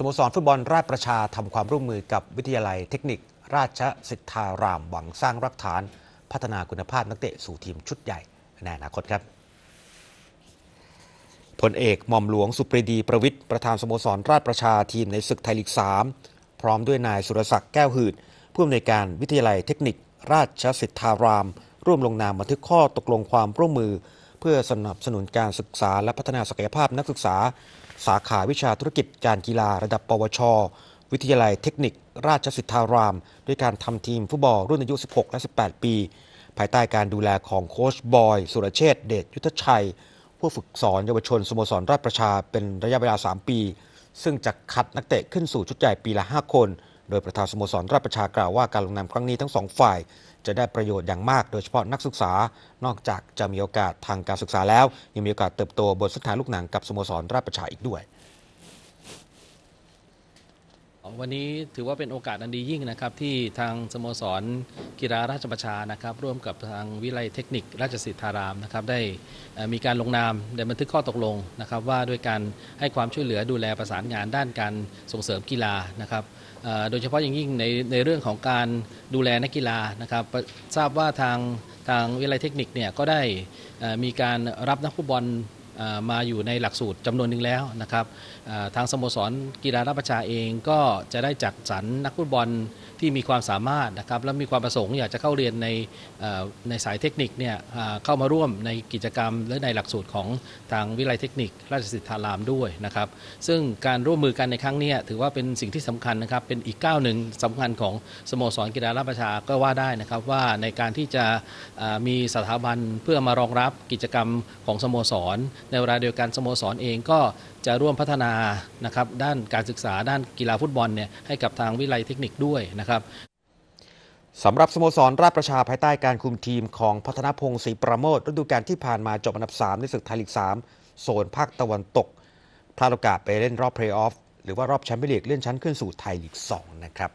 สโมสรฟุตบอลราชประชาทำความร่วมมือกับวิทยาลัยเทคนิค ราชสิทธารามหวังสร้างรักฐาน พัฒนาคุณภาพนักเตะสู่ทีมชุดใหญ่ในอนาคตครับพลเอกหม่อมหลวงสุปรีดีประวิทย์ ประธานสโมสรราชประชาทีมในศึกไทยลีก 3 พร้อมด้วยนายสุรศักดิ์แก้วหืดผู้อำนวยการวิทยาลัยเทคนิค ราชสิทธาราม ร่วมลงนามบันทึกข้อตกลงความร่วมมือเพื่อสนับสนุนการศึกษาและพัฒนาศักยภาพนักศึกษา สาขาวิชาธุรกิจการกีฬาระดับ ปวชวิทยาลัยเทคนิคราชสิทธารามด้วยการทำทีมฟุตบอล รุ่นอายุ 16 และ 18 ปี ภายใต้การดูแลของโค้ชบอย สุรเชษเดชยุทธชัย ผู้ฝึกสอนเยาวชนสโมสรราชประชาเป็นระยะเวลา 3 ปี ซึ่งจะคัดนักเตะขึ้นสู่ชุดใหญ่ปีละ 5 คน โดยประธานสโมสรราชประชากล่าวว่าการลงนามครั้งนี้ทั้งสองฝ่ายจะได้ประโยชน์อย่างมากโดยเฉพาะนักศึกษา นอกจากจะมีโอกาสทางการศึกษาแล้ว ยังมีโอกาสเติบโตบนสถานลูกหนังกับสโมสรราชประชาอีกด้วยวันนี้ถือว่าเป็นโอกาสอันดียิ่งนะครับที่ทางสโมสรกีฬาราชประชานะครับ ร่วมกับทางวิไลเทคนิคราชสิทธารามนะครับได้มีการลงนามในบันทึกข้อตกลงนะครับว่าด้วยการให้ความช่วยเหลือดูแลประสานงานด้านการส่งเสริมกีฬานะครับโดยเฉพาะอย่างยิ่งในในเรื่องของการดูแลนักกีฬานะครับทราบว่าทางทางวิไลเทคนิคเนี่ยก็ได้มีการรับนักฟุตบอลมาอยู่ในหลักสูตรจำนวนหนึ่งแล้วนะครับทางสโมสรกีฬาราประชาเองก็จะได้จัดสรรนักฟุตบอลที่มีความสามารถนะครับและมีความประสงค์อยากจะเข้าเรียนในในสายเทคนิคเนี่ยเข้ามาร่วมในกิจกรรม และในหลักสูตรของทางวิาลยเทคนิค ราชสิทธารามด้วยนะครับซึ่งการร่วมมือกันในครั้งนี้ถือว่าเป็นสิ่งที่สำคัญนะครับเป็นอีกก้าวหนึ่งสำคัญของสโมสรกีฬาราประชาก็ว่าได้นะครับว่าในการที่จะมีสถาบันเพื่อมารองรับกิจกรรมของสโมสรในเวลาเดียวกันสโมสรเองก็จะร่วมพัฒนานะครับ ด้านการศึกษาด้านกีฬาฟุตบอลเนี่ยให้กับทางวิไลเทคนิคด้วยนะครับสำหรับสโมสรราชประชาภายใต้การคุมทีมของพัฒนพงศ์ศรีประโมทฤดูกาลที่ผ่านมาจบอันดับ3ในศึกไทยลีก 3 โซนภาคตะวันตกพลาดโอกาสไปเล่นรอบเพลย์ออฟหรือว่ารอบแชมเปี้ยนลีกเลื่อนชั้นขึ้นสู่ไทยลีก 2 นะครับ